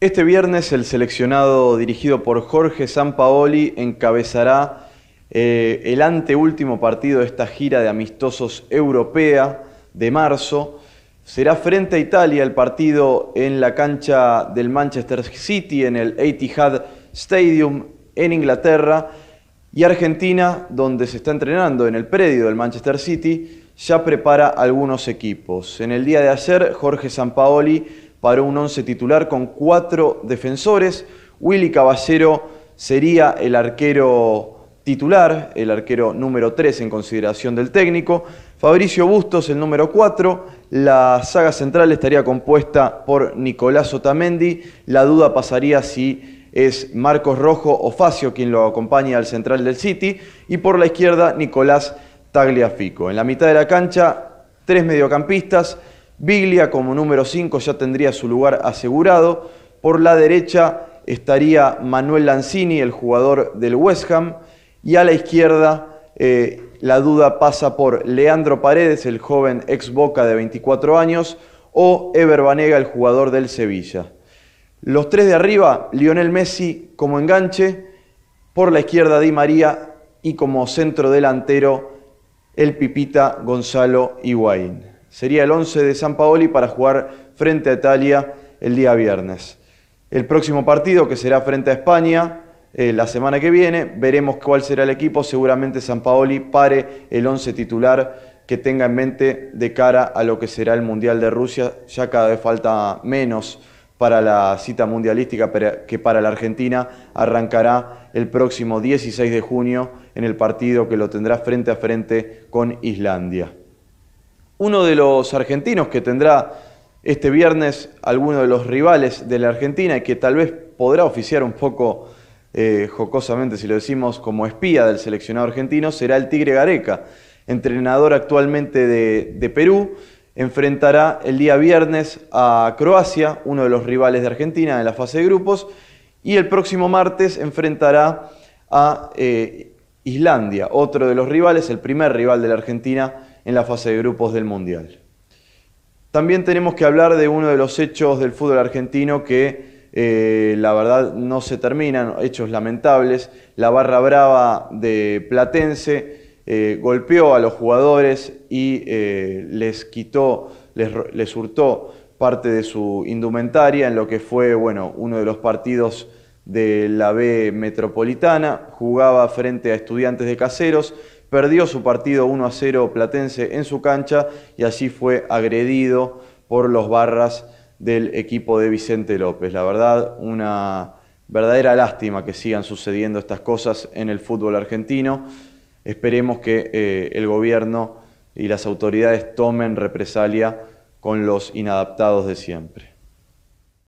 Este viernes el seleccionado dirigido por Jorge Sampaoli encabezará eh, el anteúltimo partido de esta gira de amistosos europea de marzo. Será frente a Italia el partido en la cancha del Manchester City, en el Etihad Stadium en Inglaterra. Y Argentina, donde se está entrenando en el predio del Manchester City, ya prepara algunos equipos. En el día de ayer, Jorge Sampaoli para un once titular con cuatro defensores. Willy Caballero sería el arquero titular, el arquero número 3 en consideración del técnico. Fabricio Bustos, el número 4. La saga central estaría compuesta por Nicolás Otamendi. La duda pasaría si es Marcos Rojo o Facio quien lo acompaña al central del City. Y por la izquierda, Nicolás Tagliafico. En la mitad de la cancha, tres mediocampistas. Biglia como número 5 ya tendría su lugar asegurado. Por la derecha estaría Manuel Lanzini, el jugador del West Ham. Y a la izquierda eh, la duda pasa por Leandro Paredes, el joven ex Boca de 24 años, o Ever Banega, el jugador del Sevilla. Los tres de arriba, Lionel Messi como enganche, por la izquierda Di María y como centro delantero el Pipita Gonzalo Higuaín. Sería el 11 de San Paoli para jugar frente a Italia el día viernes. El próximo partido, que será frente a España, eh, la semana que viene, veremos cuál será el equipo. Seguramente San Paoli pare el 11 titular que tenga en mente de cara a lo que será el Mundial de Rusia. Ya cada vez falta menos para la cita mundialística que para la Argentina arrancará el próximo 16 de junio en el partido que lo tendrá frente a frente con Islandia. Uno de los argentinos que tendrá este viernes alguno de los rivales de la Argentina y que tal vez podrá oficiar un poco eh, jocosamente, si lo decimos, como espía del seleccionado argentino, será el Tigre Gareca, entrenador actualmente de, Perú. Enfrentará el día viernes a Croacia, uno de los rivales de Argentina en la fase de grupos, y el próximo martes enfrentará a eh, Islandia, otro de los rivales, el primer rival de la Argentina en la fase de grupos del Mundial. También tenemos que hablar de uno de los hechos del fútbol argentino que eh, la verdad no se terminan, hechos lamentables. La barra brava de Platense eh, golpeó a los jugadores y eh, les quitó, les, les hurtó parte de su indumentaria en lo que fue bueno, uno de los partidos de la B metropolitana. Jugaba frente a estudiantes de caseros perdió su partido 1 a 0 Platense en su cancha y así fue agredido por los barras del equipo de Vicente López. La verdad, una verdadera lástima que sigan sucediendo estas cosas en el fútbol argentino. Esperemos que eh, el gobierno y las autoridades tomen represalia con los inadaptados de siempre.